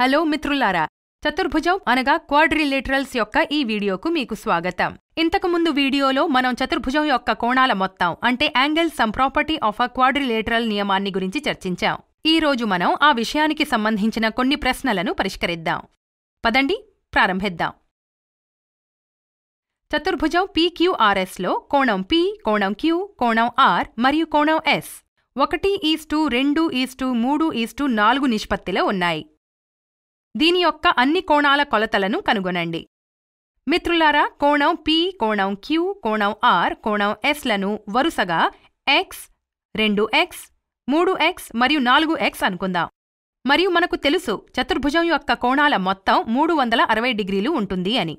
hello మిత్రులారా చతుర్భుజం అనగా క్వాడ్రిలేటరల్స్ యొక్క ఈ వీడియోకు మీకు స్వాగతం ఇంతకుముందు వీడియోలో మనం చతుర్భుజం యొక్క కోణాల మొత్తం అంటే angle sum property of a quadrilateral నియమాన్ని గురించి చర్చించాం ఈ రోజు మనం ఆ విషయానికి సంబంధించిన కొన్ని ప్రశ్నలను పరిష్కరిద్దాం పదండి ప్రారంభిద్దాం చతుర్భుజం పీక్యూఆర్ఎస్లో కోణం పి కోణం క్యూ కోణం ఆర్ మరియు కోణం ఎస్ ఒకటి ఈస్టు రెండు ఈస్టు మూడు ఈస్టు నాలుగు నిష్పత్తిలో ఉన్నాయి దీని యొక్క అన్ని కోణాల కొలతలను కనుగొనండి మిత్రులారా కోణం పి కోణం క్యూ కోణం ఆర్ కోణం ఎస్ లను వరుసగా ఎక్స్ రెండు ఎక్స్ మూడు ఎక్స్ మరియు నాలుగు ఎక్స్ అనుకుందాం మరియు మనకు తెలుసు చతుర్భుజం యొక్క కోణాల మొత్తం మూడు వందల అరవై డిగ్రీలు ఉంటుంది అని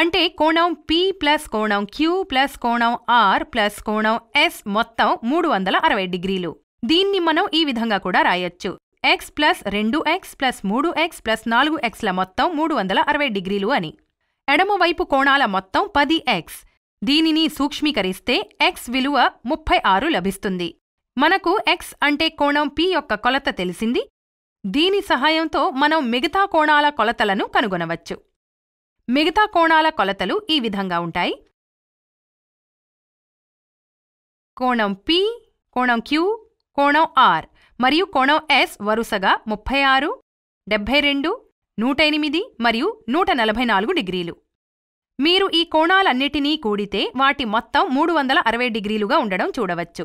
అంటే కోణం పి ప్లస్ కోణం క్యూ ప్లస్ కోణం ఆర్ ప్లస్ కోణం ఎస్ మొత్తం మూడు వందల అరవై డిగ్రీలు దీన్ని మనం ఈ విధంగా కూడా రాయొచ్చు ఎక్స్ ప్లస్ రెండు ఎక్స్ ప్లస్ మూడు ఎక్స్ ప్లస్ నాలుగు ఎక్స్ల మొత్తం మూడు వందల అరవై డిగ్రీలు అని ఎడమవైపు కోణాల మొత్తం పది ఎక్స్ దీనిని సూక్ష్మీకరిస్తే ఎక్స్ విలువ ముప్పై ఆరు లభిస్తుంది మనకు ఎక్స్ అంటే కోణం పి యొక్క కొలత తెలిసింది దీని సహాయంతో మనం మిగతా కోణాల కొలతలను కనుగొనవచ్చు మిగతా కోణాల కొలతలు ఈ విధంగా ఉంటాయి కోణం పి కోణం క్యూ కోణం ఆర్ మరియు కోణం ఎస్ వరుసగా ముప్పై ఆరు డెబ్బై రెండు నూట ఎనిమిది మరియు నూట నలభై నాలుగు డిగ్రీలు మీరు ఈ కోణాలన్నిటినీ కూడితే వాటి మొత్తం మూడు వందల అరవై డిగ్రీలుగా ఉండడం చూడవచ్చు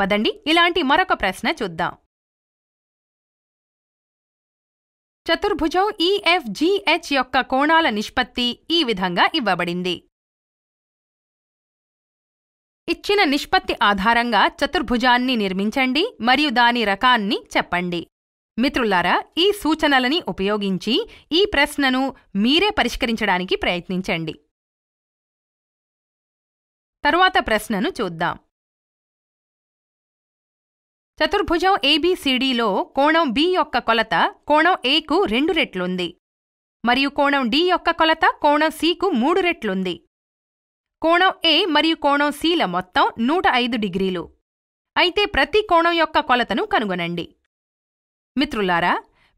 పదండి ఇలాంటి మరొక ప్రశ్న చూద్దాం చతుర్భుజం ఈఎఫ్జిహెచ్ e యొక్క కోణాల నిష్పత్తి ఈ విధంగా ఇవ్వబడింది ఇచ్చిన నిష్పత్తి ఆధారంగా చతుర్భుజాన్ని నిర్మించండి మరియు దాని రకాన్ని చెప్పండి మిత్రులారా ఈ సూచనలని ఉపయోగించి ఈ ప్రశ్నను మీరే పరిష్కరించడానికి ప్రయత్నించండి తరువాత ప్రశ్నను చూద్దాం చతుర్భుజం ఏబీసీడీలో కోణం బి యొక్క కొలత కోణం ఏకు రెండు రెట్లుంది మరియు కోణం డి యొక్క కొలత కోణం సికు మూడు రెట్లుంది కోణం ఏ మరియు కోణం సిల మొత్తం నూట ఐదు డిగ్రీలు అయితే ప్రతి కోణం యొక్క కొలతను కనుగొనండి మిత్రులారా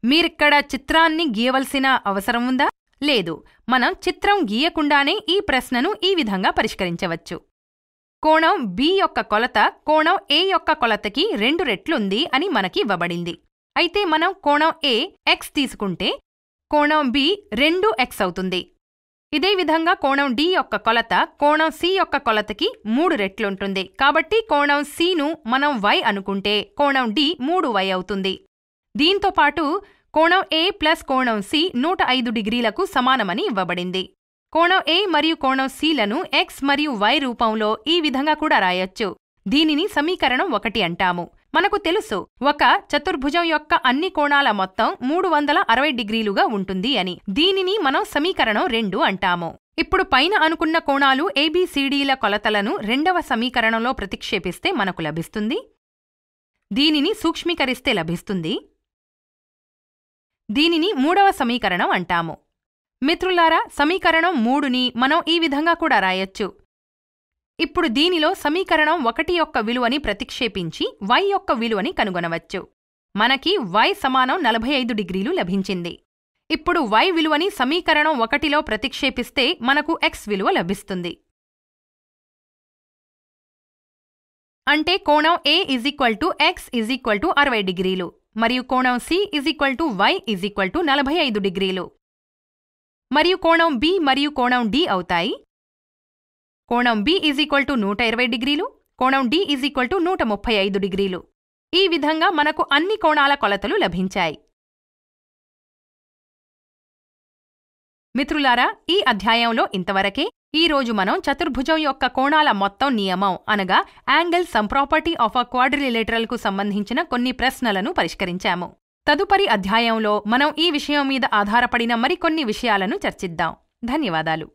మీరిక్కడ చిత్రాన్ని గీయవలసిన అవసరం ఉందా లేదు మనం చిత్రం గీయకుండానే ఈ ప్రశ్నను ఈ విధంగా పరిష్కరించవచ్చు కోణం బి యొక్క కొలత కోణం ఏ యొక్క కొలతకి రెండు రెట్లుంది అని మనకి ఇవ్వబడింది అయితే మనం కోణం ఏ ఎక్స్ తీసుకుంటే కోణం బి రెండు ఎక్స్ అవుతుంది ఇదే విధంగా కోణం డి యొక్క కొలత కోణం సి యొక్క కొలతకి మూడు రెట్లుంటుంది కాబట్టి కోణం సిను మనం వై అనుకుంటే కోణం డి మూడు వై అవుతుంది దీంతో పాటు కోణం ఏ ప్లస్ కోణం సి నూట ఐదు డిగ్రీలకు సమానమని ఇవ్వబడింది కోణం ఏ మరియు కోణం సిలను ఎక్స్ మరియు వై రూపంలో ఈ విధంగా కూడా రాయొచ్చు దీనిని సమీకరణం ఒకటి అంటాము మనకు తెలుసు ఒక చతుర్భుజం యొక్క అన్ని కోణాల మొత్తం మూడు వందల అరవై డిగ్రీలుగా ఉంటుంది అని దీనిని మనం సమీకరణం రెండు అంటాము ఇప్పుడు పైన అనుకున్న కోణాలు ఏబీసీడీల కొలతలను రెండవ సమీకరణంలో ప్రతిక్షేపిస్తే మనకు లభిస్తుంది దీనిని సూక్ష్మీకరిస్తే లభిస్తుంది దీనిని మూడవ సమీకరణం అంటాము మిత్రులారా సమీకరణం మూడుని మనం ఈ విధంగా కూడా రాయొచ్చు ఇప్పుడు దీనిలో సమీకరణం ఒకటి యొక్క విలువని ప్రతిక్షేపించి వై యొక్క విలువని కనుగొనవచ్చు మనకి వై సమానం నలభై ఐదు డిగ్రీలు లభించింది ఇప్పుడు వై విలువని సమీకరణం ఒకటిలో ప్రతిక్షేపిస్తే మనకు ఎక్స్ విలువ లభిస్తుంది అంటే కోణం A is equal to x is equal to అరవై డిగ్రీలు మరియు కోణం C is equal to y is equal to నలభై ఐదు డిగ్రీలు మరియు కోణం బి మరియు కోణం డి అవుతాయి కోణం బి ఈజ్ ఈక్వల్ టు నూట ఇరవై డిగ్రీలు కోణం డి ఈజ్ ఈక్వల్ టు నూట ముప్పై ఐదు డిగ్రీలు ఈ విధంగా మనకు అన్ని కోణాల కొలతలు లభించాయి మిత్రులారా ఈ అధ్యాయంలో ఇంతవరకే ఈరోజు మనం చతుర్భుజం యొక్క కోణాల మొత్తం నియమం అనగా angle sum property of a క్వాడ్రిలేటరల్కు సంబంధించిన కొన్ని ప్రశ్నలను పరిష్కరించాము తదుపరి అధ్యాయంలో మనం ఈ విషయం మీద ఆధారపడిన మరికొన్ని విషయాలను చర్చిద్దాం ధన్యవాదాలు